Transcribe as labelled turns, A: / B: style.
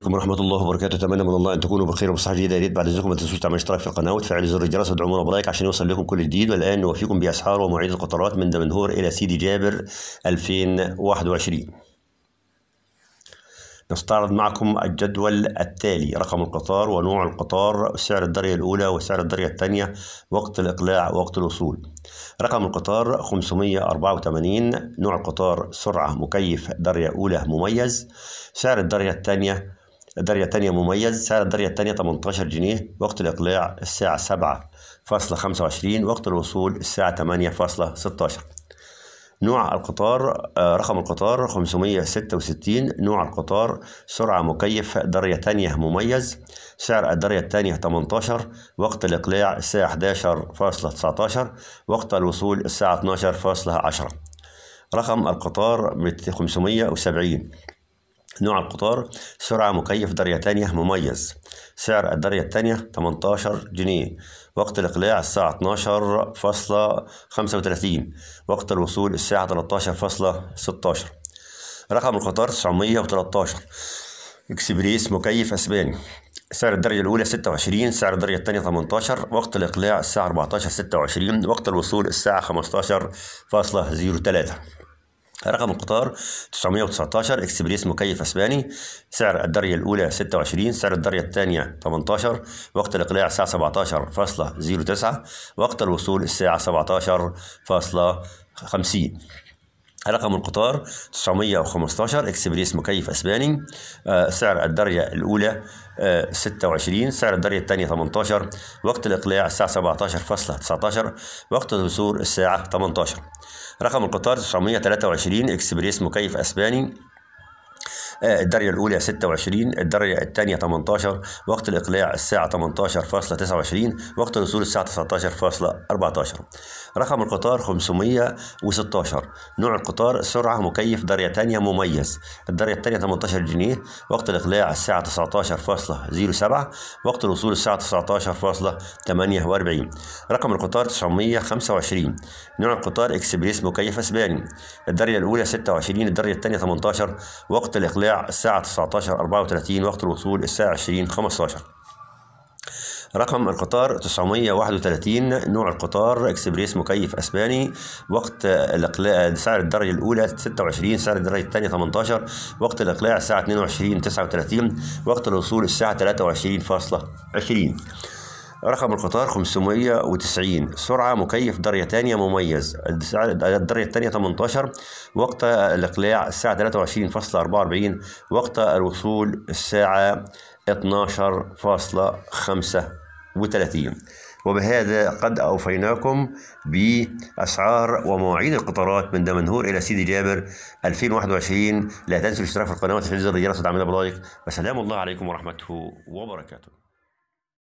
A: عليكم ورحمة الله وبركاته أتمنى من الله أن تكونوا بخير وبصحة جيدة يا ريت بعد إذنكم ما تنسوش تعملوا اشتراك في القناة وتفعلوا زر الجرس وتدعمونا بلايك عشان يوصل لكم كل جديد والآن نوفيكم بأسعار ومواعيد القطارات من دمنهور إلى سيدي جابر 2021 نستعرض معكم الجدول التالي رقم القطار ونوع القطار سعر الدرجة الأولى وسعر الدرجة الثانية وقت الإقلاع ووقت الوصول رقم القطار 584 نوع القطار سرعة مكيف درجة أولى مميز سعر الدرجة الثانية الدرجة الثانية مميز سعر الدرجة الثانية 18 جنيه وقت الإقلاع الساعة 7.25 وقت الوصول الساعة 8.16 نوع القطار آه، رقم القطار 566 نوع القطار سرعة مكيف درية تانية مميز سعر الدرية التانية 18 وقت الإقلاع الساعة 11.19 وقت الوصول الساعة 12.10 رقم القطار 570 نوع القطار سرعة مكيف درية تانية مميز سعر الدرية التانية 18 جنيه وقت الإقلاع الساعة 12 فاصلة 35 وقت الوصول الساعة 13 فاصلة 16 رقم القطار 913 إكسبريس مكيف أسباني سعر الدرجة الأولى 26 سعر الدرجة الثانية 18 وقت الإقلاع الساعة 14 26 وقت الوصول الساعة 15 فاصلة 03 رقم القطار 919 اكسبريس مكيف اسباني سعر الدرجة الأولى 26 سعر الدرجة الثانية 18 وقت الإقلاع الساعة 17.09 وقت الوصول الساعة 17.50 رقم القطار 915 اكسبريس مكيف اسباني آه، سعر الدرجة الأولى 26 آه، سعر الدرجة الثانية 18 وقت الإقلاع الساعة 17 فاصلة 19 وقت الوصول الساعة 18 رقم القطار 923 اكسبريس مكيف اسباني الدرجة الأولى 26 الدرجة الثانية 18 وقت الإقلاع الساعة 18.29 وقت الوصول الساعة 19.14 رقم القطار 516 نوع القطار سرعة مكيف درجة ثانية مميز الدرجة الثانية 18 جنيه وقت الإقلاع الساعة 19.07 وقت الوصول الساعة 19.48 رقم القطار 925 نوع القطار إكسبريس مكيف أسباني الدرجة الأولى 26 الدرجة الثانية 18 وقت الإقلاع الساعة 19:34 وقت الوصول الساعة 20:15 رقم القطار 931 نوع القطار اكسبريس مكيف اسباني وقت الاقلاع سعر الدرجه الاولى 26 سعر الدرجه الثانيه 18 وقت الاقلاع الساعه 22.39 وقت الوصول الساعه 23.20 رقم القطار 590 سرعة مكيف درجة ثانية مميز الدرجة الثانية 18 وقت الإقلاع الساعة 23.44 وقت الوصول الساعة 12.35 وبهذا قد أوفيناكم بأسعار ومواعيد القطارات من دمنهور إلى سيدي جابر 2021 لا تنسوا الاشتراك في القناة وتفعيل زر الجرس وتعميل بلايك وسلام الله عليكم ورحمته وبركاته